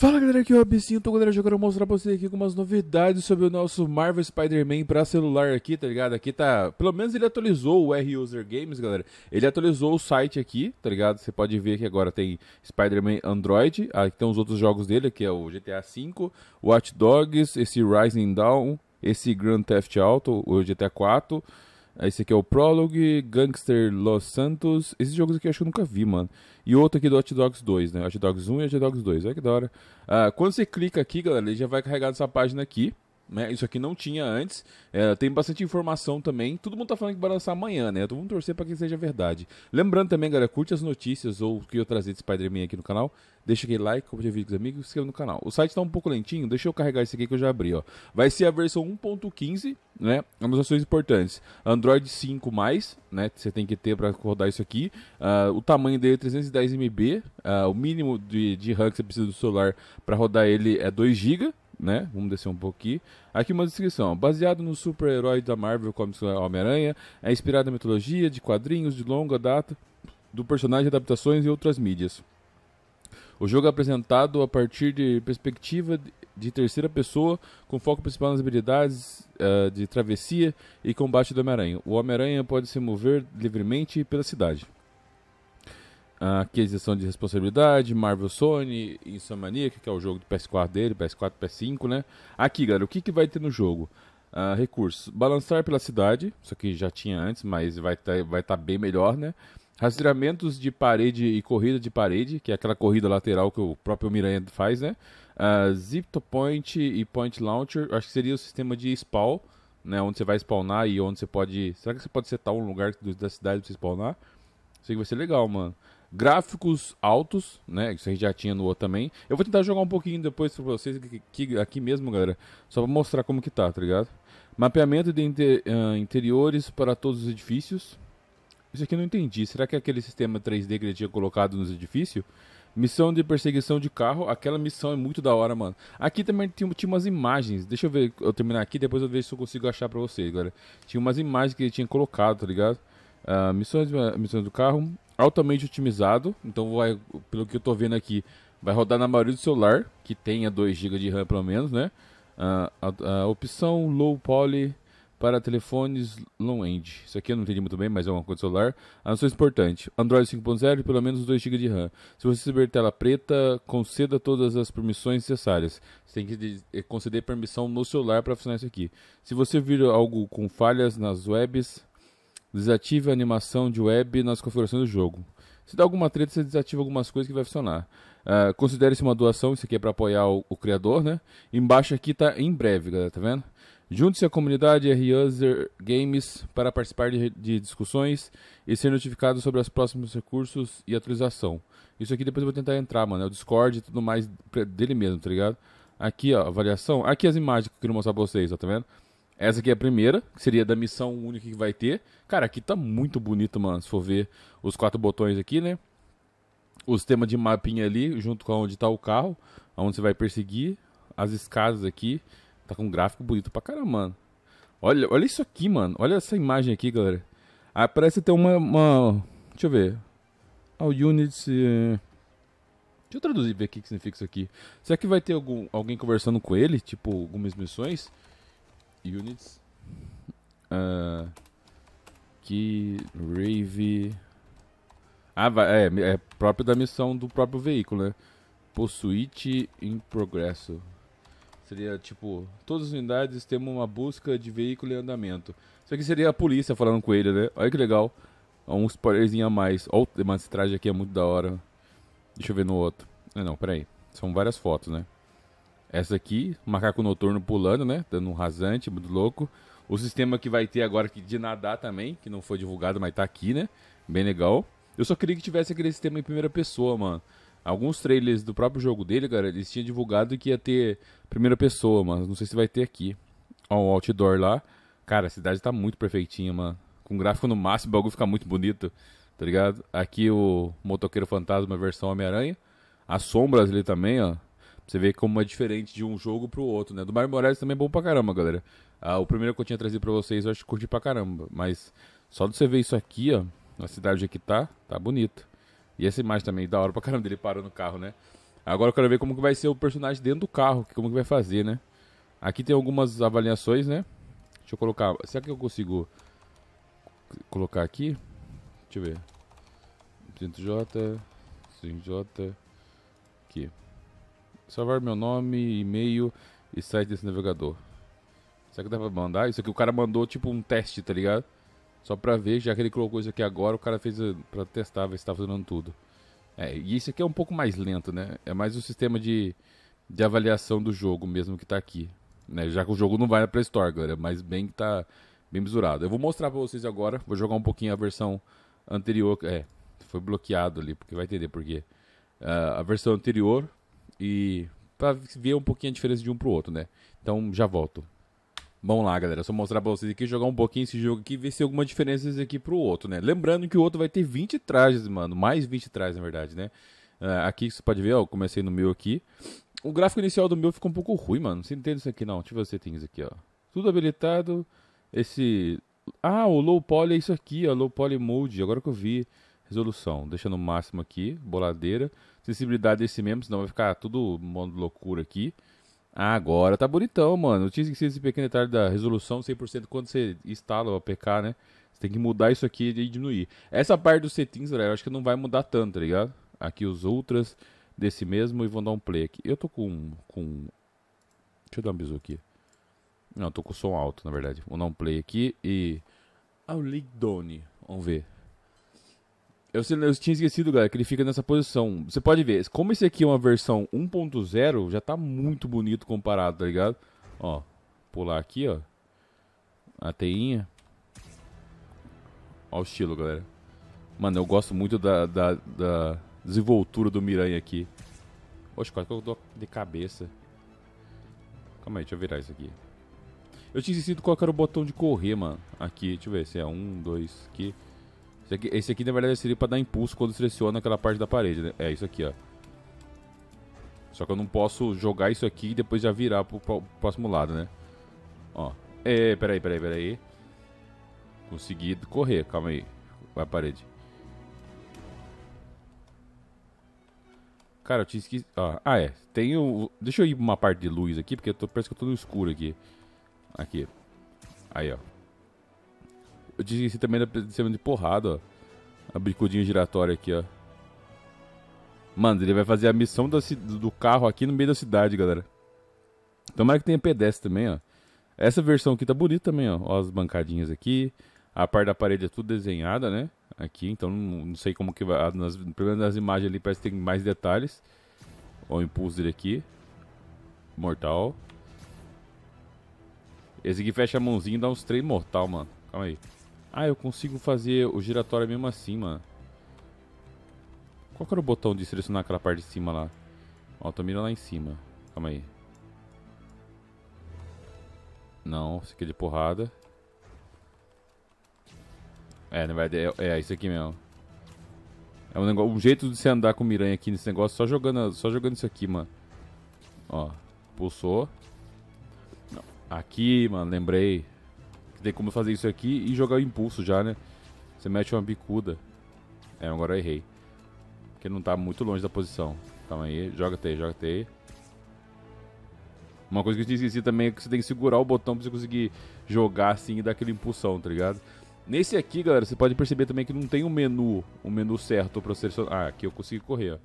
Fala galera, aqui é o tô galera, eu quero mostrar pra vocês aqui algumas novidades sobre o nosso Marvel Spider-Man pra celular aqui, tá ligado? Aqui tá, pelo menos ele atualizou o R-User Games, galera, ele atualizou o site aqui, tá ligado? Você pode ver que agora tem Spider-Man Android, aqui ah, tem os outros jogos dele, que é o GTA V, Watch Dogs, esse Rising Down, esse Grand Theft Auto, o GTA 4... IV esse aqui é o Prologue, Gangster Los Santos. Esses jogos aqui eu acho que eu nunca vi, mano. E outro aqui do Hot Dogs 2, né? Hot Dogs 1 e Hot Dogs 2. Olha que da hora. Ah, quando você clica aqui, galera, ele já vai carregar nessa página aqui. Né? Isso aqui não tinha antes. É, tem bastante informação também. Todo mundo tá falando que vai lançar amanhã, né? Todo então mundo torcer para que seja verdade. Lembrando também, galera, curte as notícias ou o que eu trazer de Spider-Man aqui no canal. Deixa aquele like, compartilha o vídeo com os amigos, se inscreva no canal. O site tá um pouco lentinho, deixa eu carregar esse aqui que eu já abri, ó. Vai ser a versão 1.15, né? ações importantes. Android 5 mais, né? Você tem que ter para rodar isso aqui. Uh, o tamanho dele é 310 MB. Uh, o mínimo de, de RAM que você precisa do celular para rodar ele é 2 GB né? Vamos descer um pouquinho. aqui. Aqui uma descrição. Baseado no super-herói da Marvel Comics Homem-Aranha, é inspirado na mitologia, de quadrinhos de longa data, do personagem, adaptações e outras mídias. O jogo é apresentado a partir de perspectiva de terceira pessoa, com foco principal nas habilidades uh, de travessia e combate do Homem-Aranha. O Homem-Aranha pode se mover livremente pela cidade aquisição de responsabilidade, Marvel Sony, Insomania que é o jogo do PS4 dele, PS4, PS5, né? Aqui, galera, o que, que vai ter no jogo? Uh, recursos. Balançar pela cidade, isso aqui já tinha antes, mas vai estar tá, vai tá bem melhor, né? Rastreamentos de parede e corrida de parede, que é aquela corrida lateral que o próprio Miranha faz, né? Uh, ah, Zipto Point e Point Launcher, acho que seria o sistema de spawn, né? Onde você vai spawnar e onde você pode... Será que você pode setar um lugar da cidade pra você spawnar? Isso aqui vai ser legal, mano. Gráficos altos, né? Isso a gente já tinha no outro também. Eu vou tentar jogar um pouquinho depois pra vocês aqui, aqui, aqui mesmo, galera. Só pra mostrar como que tá, tá ligado? Mapeamento de inter, uh, ah, interiores para todos os edifícios. Isso aqui eu não entendi. Será que é aquele sistema 3D que ele tinha colocado nos edifícios? Missão de perseguição de carro. Aquela missão é muito da hora, mano. Aqui também tinha, tinha umas imagens. Deixa eu ver, eu terminar aqui, depois eu vejo se eu consigo achar pra vocês, galera. Tinha umas imagens que ele tinha colocado, tá ligado? Uh, missões, ah, missões do carro altamente otimizado. Então, vai, pelo que eu estou vendo aqui, vai rodar na maioria do celular, que tenha 2 GB de RAM pelo menos, né? A, ah, a, a, opção Low Poly para telefones long end Isso aqui eu não entendi muito bem, mas é uma coisa do celular. Anotações importantes. Android 5.0 e pelo menos 2 GB de RAM. Se você receber tela preta, conceda todas as permissões necessárias. Você tem que conceder permissão no celular para funcionar isso aqui. Se você vir algo com falhas nas webs, Desative a animação de web nas configurações do jogo. Se dá alguma treta, você desativa algumas coisas que vai funcionar. Uh, considere se uma doação, isso aqui é para apoiar o, o, criador, né? Embaixo aqui tá em breve, galera, tá vendo? Junte-se à comunidade R-User Games para participar de, de, discussões e ser notificado sobre os próximos recursos e atualização. Isso aqui depois eu vou tentar entrar, mano. É o Discord e tudo mais dele mesmo, tá ligado? Aqui, ó, avaliação. Aqui as imagens que eu quero mostrar pra vocês, ó, tá vendo? Essa aqui é a primeira, que seria da missão única que vai ter. Cara, aqui tá muito bonito, mano. Se for ver os quatro botões aqui, né? o sistema de mapinha ali, junto com onde tá o carro, onde você vai perseguir. As escadas aqui. Tá com um gráfico bonito pra caramba, mano. Olha, olha isso aqui, mano. Olha essa imagem aqui, galera. Ah, parece ter uma, uma... Deixa eu ver. ao ah, units... Eh, deixa eu traduzir ver o que significa isso aqui. Será que vai ter algum, alguém conversando com ele? Tipo, algumas missões? units. Uh, que Rave. Ah, vai, é, é próprio da missão do próprio veículo, né? Possuíte em progresso. Seria tipo, todas as unidades temos uma busca de veículo em andamento. Isso aqui seria a polícia falando com ele, né? Olha que legal. Um spoilerzinho a mais. Olha, mas esse traje aqui é muito da hora. Deixa eu ver no outro. Ah, não, peraí. São várias fotos, né? Essa aqui, macaco noturno pulando, né? Dando um rasante, muito louco. O sistema que vai ter agora de nadar também, que não foi divulgado, mas tá aqui, né? Bem legal. Eu só queria que tivesse aquele sistema em primeira pessoa, mano. Alguns trailers do próprio jogo dele, cara, eles tinham divulgado que ia ter primeira pessoa, mano. Não sei se vai ter aqui. Ó, um outdoor lá. Cara, a cidade tá muito perfeitinha, mano. Com gráfico no máximo, o bagulho fica muito bonito, tá ligado? Aqui o Motoqueiro Fantasma versão Homem-Aranha. As sombras ali também, ó. Você vê como é diferente de um jogo pro outro, né? Do Mario Morales também é bom pra caramba, galera. Ah, o primeiro que eu tinha trazido pra vocês, eu acho que curti pra caramba. Mas só de você ver isso aqui, ó, na cidade que tá, tá bonito. E essa imagem também, da hora pra caramba dele parou no carro, né? Agora eu quero ver como que vai ser o personagem dentro do carro, como que vai fazer, né? Aqui tem algumas avaliações, né? Deixa eu colocar... Será que eu consigo colocar aqui? Deixa eu ver. 100 j 100 j aqui salvar meu nome, e-mail e site desse navegador. Será que dá pra mandar? Isso aqui o cara mandou tipo um teste, tá ligado? Só pra ver, já que ele colocou isso aqui agora, o cara fez eh, pra testar, ver se tá funcionando tudo. É, e isso aqui é um pouco mais lento, né? É mais o um sistema de, de avaliação do jogo mesmo que tá aqui. Né? Já que o jogo não vai pra Store, galera, mas bem que tá bem misturado. Eu vou mostrar pra vocês agora, vou jogar um pouquinho a versão anterior. É, foi bloqueado ali, porque vai entender por quê. Uh, a versão anterior e para ver um pouquinho a diferença de um pro outro, né? Então já volto. Vamos lá, galera. Só mostrar pra vocês aqui, jogar um pouquinho esse jogo aqui, ver se algumas alguma diferença esse aqui pro outro, né? Lembrando que o outro vai ter 20 trajes, mano. Mais 20 trajes, na verdade, né? Ah, aqui, você pode ver, ó, eu comecei no meu aqui. O gráfico inicial do meu ficou um pouco ruim, mano. Você entende isso aqui, não. Deixa eu ver os tem aqui, ó. Tudo habilitado. Esse... Ah, o low poly é isso aqui, ó. Low poly mode, agora que eu vi. Resolução, deixa no máximo aqui, boladeira. Sensibilidade desse mesmo, senão vai ficar tudo modo loucura aqui. Ah, agora tá bonitão, mano. Eu tinha esquecido esse pequeno detalhe da resolução 100% quando você instala o APK, né? Você tem que mudar isso aqui e diminuir. Essa parte dos settings, galera, eu acho que não vai mudar tanto, tá ligado? Aqui os ultras desse mesmo e vão dar um play aqui. Eu tô com... com... Deixa eu dar um bisu aqui. Não, tô com som alto, na verdade. Vou dar um play aqui e... Aulidone. Ah, Vamos ver. Eu, eu, tinha esquecido, galera, que ele fica nessa posição. Você pode ver, como esse aqui é uma versão 1.0, já tá muito bonito comparado, tá ligado? Ó, pular aqui, ó. A teinha. Ó o estilo, galera. Mano, eu gosto muito da, da, da desenvoltura do Miranha aqui. Oxe, quase que eu dou de cabeça. Calma aí, deixa eu virar isso aqui. Eu tinha esquecido qual era o botão de correr, mano. Aqui, deixa eu ver se é um, dois, aqui... Esse aqui, esse aqui na verdade seria pra dar impulso quando seleciona aquela parte da parede, né? É, isso aqui, ó. Só que eu não posso jogar isso aqui e depois já virar pro, pro, pro próximo lado, né? Ó. É, peraí, peraí, peraí. Consegui correr, calma aí. Vai, parede. Cara, eu tinha esquecido. Ah, ah, é. Tem o. Deixa eu ir pra uma parte de luz aqui, porque eu tô... parece que eu tô no escuro aqui. Aqui. Aí, ó. Eu te esqueci também da semana de porrada, ó. A bicudinha giratória aqui, ó. Mano, ele vai fazer a missão do, do carro aqui no meio da cidade, galera. Tomara que tenha pedestre também, ó. Essa versão aqui tá bonita também, ó. ó. As bancadinhas aqui. A parte da parede é tudo desenhada, né? Aqui, então não, não sei como que vai. Ah, nas, pelo menos nas imagens ali parece que tem mais detalhes. Ó, o impulso dele aqui. Mortal. Esse aqui fecha a mãozinha e dá uns três mortal, mano. Calma aí. Ah, eu consigo fazer o giratório mesmo assim, mano. Qual que era o botão de selecionar aquela parte de cima lá? Ó, tô mirando lá em cima. Calma aí. Não, isso aqui é de porrada. É, não vai é, é isso aqui mesmo. É um, negócio, um jeito de você andar com miranha aqui nesse negócio só jogando, só jogando isso aqui, mano. Ó, pulsou. Aqui, mano, lembrei. Tem como fazer isso aqui e jogar o impulso já, né? Você mete uma bicuda. É, agora eu errei. Porque não tá muito longe da posição. Calma então aí, joga T, joga T. Uma coisa que eu te esqueci também é que você tem que segurar o botão pra você conseguir jogar assim e dar aquele impulsão, tá ligado? Nesse aqui, galera, você pode perceber também que não tem um menu, um menu certo pra selecionar. Ah, aqui eu consigo correr, ó.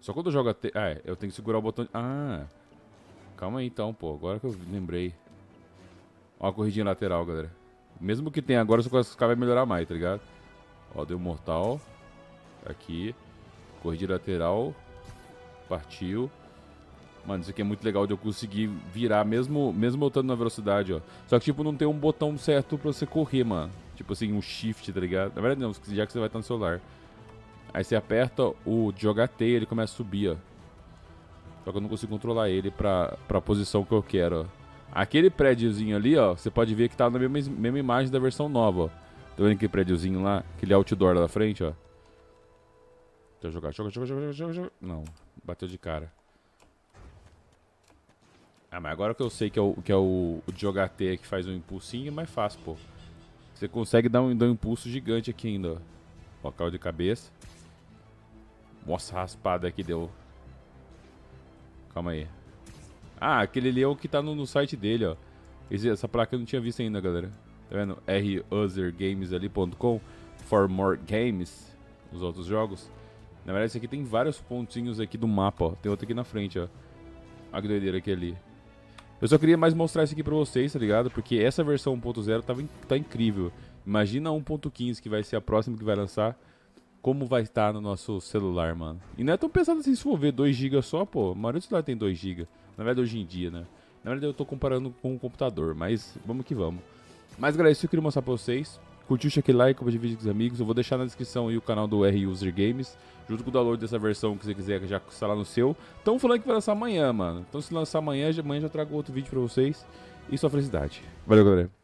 Só quando eu jogo a T... Ah, é, eu tenho que segurar o botão... Ah, calma aí então, pô. Agora que eu lembrei. Ó a corridinha lateral, galera. Mesmo que tenha agora, os caras vai melhorar mais, tá ligado? Ó, deu mortal. Aqui. Corrida lateral. Partiu. Mano, isso aqui é muito legal de eu conseguir virar, mesmo, mesmo eu estando na velocidade, ó. Só que, tipo, não tem um botão certo pra você correr, mano. Tipo assim, um shift, tá ligado? Na verdade, não, já que você vai estar no celular. Aí você aperta o jogar T, ele começa a subir, ó. Só que eu não consigo controlar ele pra, pra posição que eu quero, Aquele prédiozinho ali, ó, você pode ver que tá na mesma, mesma imagem da versão nova, ó. Tá vendo aquele prédiozinho lá? Aquele outdoor lá da frente, ó. Deixa eu jogar, joga, joga, joga, joga, joga. Não, bateu de cara. Ah, mas agora que eu sei que é o, que é o, o t que faz um impulsinho, é mais fácil, pô. Você consegue dar um, dar um impulso gigante aqui ainda, ó. Ó, caiu de cabeça. Nossa, raspada que deu calma aí. Ah, aquele ali é o que tá no, no site dele, ó. Esse, essa placa eu não tinha visto ainda, galera. Tá vendo? ruthergames.com for more games, os outros jogos. Na verdade, esse aqui tem vários pontinhos aqui do mapa, ó. Tem outro aqui na frente, ó. Olha que doideira aqui ali. Eu só queria mais mostrar isso aqui pra vocês, tá ligado? Porque essa versão 1.0 tá, tá incrível. Imagina a 1.15, que vai ser a próxima que vai lançar como vai estar no nosso celular, mano. E não é tão pesado assim se for ver 2GB só, pô. A maioria dos celular tem 2GB. Na verdade, hoje em dia, né? Na verdade, eu tô comparando com o computador, mas vamos que vamos. Mas, galera, isso eu queria mostrar pra vocês. Curtiu, cheque like, compartilhe com os amigos. Eu vou deixar na descrição aí o canal do R-User Games, junto com o download dessa versão que você quiser já instalar no seu. Estão falando que vai lançar amanhã, mano. Então, se lançar amanhã, amanhã já trago outro vídeo pra vocês. E só felicidade. Valeu, galera.